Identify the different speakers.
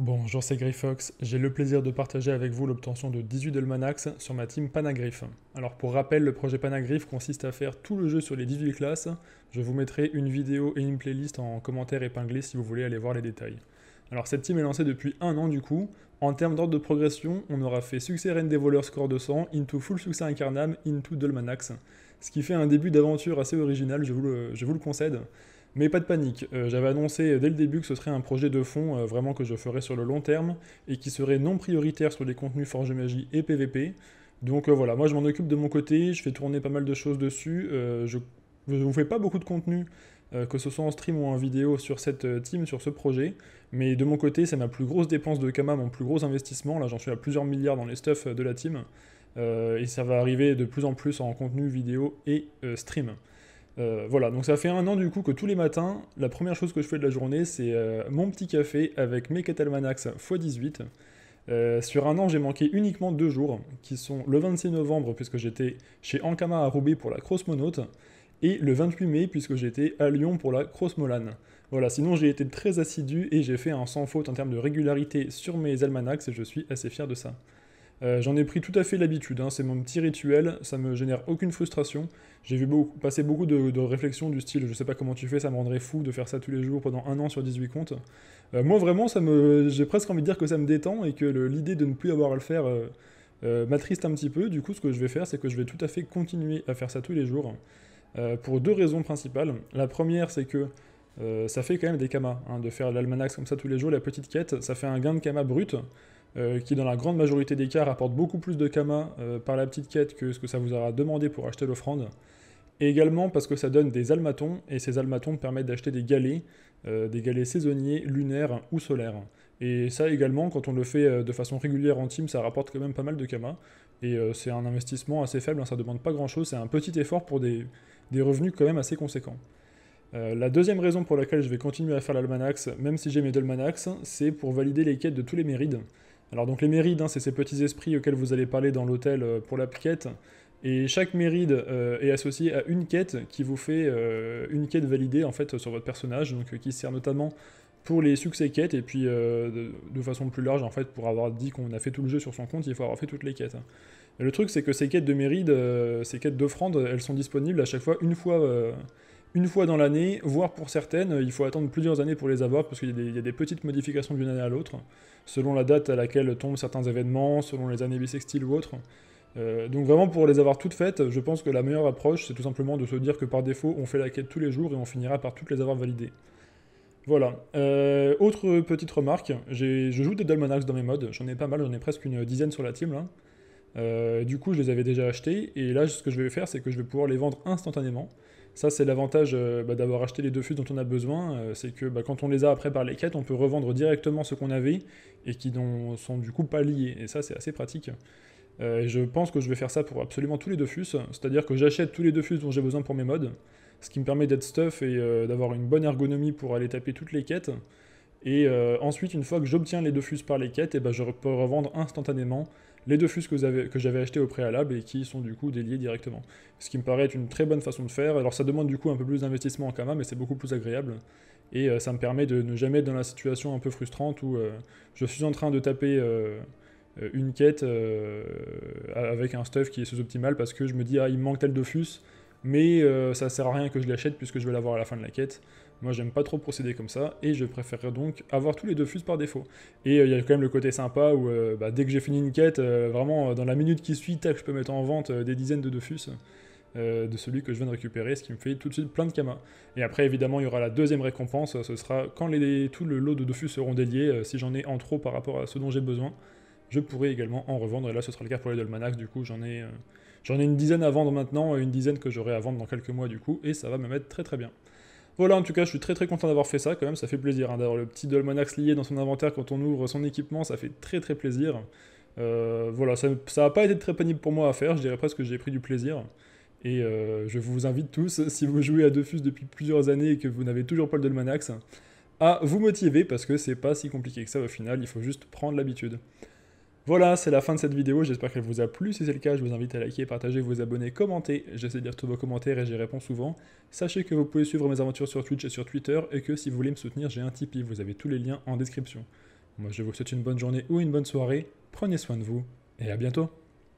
Speaker 1: Bonjour, c'est Griffox. J'ai le plaisir de partager avec vous l'obtention de 18 Dolmanax sur ma team Panagriff. Alors pour rappel, le projet Panagryph consiste à faire tout le jeu sur les 18 classes. Je vous mettrai une vidéo et une playlist en commentaire épinglé si vous voulez aller voir les détails. Alors cette team est lancée depuis un an du coup. En termes d'ordre de progression, on aura fait Succès des Voleurs, score 200, Into Full Succès incarnam, Into Dolmanax, Ce qui fait un début d'aventure assez original, je vous le concède. Mais pas de panique, euh, j'avais annoncé dès le début que ce serait un projet de fond euh, vraiment que je ferais sur le long terme et qui serait non prioritaire sur les contenus Forge Magie et PVP. Donc euh, voilà, moi je m'en occupe de mon côté, je fais tourner pas mal de choses dessus, je ne vous fais pas beaucoup de contenu, que ce soit en stream ou en vidéo sur cette team, sur ce projet, mais de mon côté c'est ma plus grosse dépense de Kama, mon plus gros investissement, là j'en suis à plusieurs milliards dans les stuffs de la team, et ça va arriver de plus en plus en contenu vidéo et stream. Euh, voilà, donc ça fait un an du coup que tous les matins, la première chose que je fais de la journée, c'est euh, mon petit café avec mes almanachs x18. Euh, sur un an, j'ai manqué uniquement deux jours, qui sont le 26 novembre, puisque j'étais chez Ankama à Roubaix pour la Crossmonaute, et le 28 mai, puisque j'étais à Lyon pour la Crossmolane. Voilà, sinon j'ai été très assidu et j'ai fait un sans faute en termes de régularité sur mes almanachs, et je suis assez fier de ça. Euh, j'en ai pris tout à fait l'habitude, hein. c'est mon petit rituel, ça me génère aucune frustration. J'ai vu beaucoup, passer beaucoup de, réflexions du style je sais pas comment tu fais, ça me rendrait fou de faire ça tous les jours pendant un an sur 18 comptes. Euh, moi vraiment, ça me, j'ai presque envie de dire que ça me détend et que l'idée de ne plus avoir à le faire euh, m'attriste un petit peu. Du coup, ce que je vais faire, c'est que je vais tout à fait continuer à faire ça tous les jours pour deux raisons principales. La première, c'est que euh, ça fait quand même des kamas. Hein, de faire l'almanach comme ça tous les jours, la petite quête, ça fait un gain de kamas brut, euh, qui dans la grande majorité des cas rapporte beaucoup plus de kamas euh, par la petite quête que ce que ça vous aura demandé pour acheter l'offrande. Et également parce que ça donne des almatons, et ces almatons permettent d'acheter des galets, des galets saisonniers, lunaires ou solaires. Et ça également, quand on le fait de façon régulière en team, ça rapporte quand même pas mal de kamas. Et c'est un investissement assez faible, hein, ça demande pas grand chose, c'est un petit effort pour des, des revenus quand même assez conséquents. Euh, la deuxième raison pour laquelle je vais continuer à faire l'almanax, même si j'ai mes Dolmanax, c'est pour valider les quêtes de tous les mérides. Alors donc les mérides, hein, c'est ces petits esprits auxquels vous allez parler dans l'hôtel euh, pour la quête, Et chaque méride euh, est associé à une quête qui vous fait une quête validée en fait sur votre personnage, donc qui sert notamment pour les succès quêtes et puis de, façon plus large en fait pour avoir dit qu'on a fait tout le jeu sur son compte, il faut avoir fait toutes les quêtes. le truc c'est que ces quêtes de mérides, ces quêtes d'offrande, elles sont disponibles à chaque fois une fois une fois dans l'année, voire pour certaines, il faut attendre plusieurs années pour les avoir parce qu'il y, a des petites modifications d'une année à l'autre, selon la date à laquelle tombent certains événements, selon les années bissextiles ou autres. Euh, donc vraiment pour les avoir toutes faites, je pense que la meilleure approche, c'est tout simplement de se dire que par défaut, on fait la quête tous les jours et on finira par toutes les avoir validées. Voilà. Euh, autre petite remarque, je joue des Dolmanax dans mes modes, j'en ai pas mal, j'en ai presque une dizaine sur la team là. Euh, du coup, je les avais déjà achetés, et là, ce que je vais faire, c'est que je vais pouvoir les vendre instantanément. Ça, c'est l'avantage euh, bah, d'avoir acheté les deux fus dont on a besoin. Euh, c'est que bah, quand on les a après par les quêtes, on peut revendre directement ce qu'on avait et qui ne sont du coup pas liés. Et ça, c'est assez pratique. Euh, je pense que je vais faire ça pour absolument tous les deux fûts. C'est-à-dire que j'achète tous les deux fus dont j'ai besoin pour mes modes. Ce qui me permet d'être stuff et d'avoir une bonne ergonomie pour aller taper toutes les quêtes. Et euh, ensuite, une fois que j'obtiens les deux fuses par les quêtes, et eh ben je peux revendre instantanément les deux fuses que j'avais achetées au préalable et qui sont du coup déliées directement. Ce qui me paraît être une très bonne façon de faire. Alors ça demande du coup un peu plus d'investissement en Kama, mais c'est beaucoup plus agréable. Et euh, ça me permet de ne jamais être dans la situation un peu frustrante où euh, je suis en train de taper une quête avec un stuff qui est sous-optimal parce que je me dis ah il me manque tel deux fuses mais ça euh, ça sert à rien que je l'achète puisque je vais l'avoir à la fin de la quête. Moi, j'aime pas trop procéder comme ça, et je préférerais donc avoir tous les deux fus par défaut. Et euh, il y a quand même le côté sympa où euh, bah, dès que j'ai fini une quête, vraiment dans la minute qui suit, je peux mettre en vente des dizaines de deux de celui que je viens de récupérer, ce qui me fait tout de suite plein de kamas. Et après, évidemment, il y aura la deuxième récompense, ce sera quand les, tout le lot de deux seront déliés, si j'en ai en trop par rapport à ce dont j'ai besoin je pourrais également en revendre. Et là, ce sera le cas pour les Dolmanax. Du coup, j'en ai, euh, j'en ai une dizaine à vendre maintenant, et une dizaine que j'aurai à vendre dans quelques mois, du coup, et ça va me mettre très très bien. Voilà, en tout cas, je suis très très content d'avoir fait ça quand même. Ça fait plaisir hein, d'avoir le petit Dolmanax lié dans son inventaire quand on ouvre son équipement. Ça fait très très plaisir. Euh, voilà, ça n'a pas été très pénible pour moi à faire. Je dirais presque que j'ai pris du plaisir. Et euh, je vous invite tous, si vous jouez à Dofus depuis plusieurs années et que vous n'avez toujours pas le Dolmanax, à vous motiver parce que c'est pas si compliqué que ça au final, il faut juste prendre l'habitude. Voilà, c'est la fin de cette vidéo, j'espère qu'elle vous a plu. Si c'est le cas, je vous invite à liker, partager, vous abonner, commenter. J'essaie de lire tous vos commentaires et j'y réponds souvent. Sachez que vous pouvez suivre mes aventures sur Twitch et sur Twitter et que si vous voulez me soutenir, j'ai un Tipeee, vous avez tous les liens en description. Moi, je vous souhaite une bonne journée ou une bonne soirée, prenez soin de vous et à bientôt.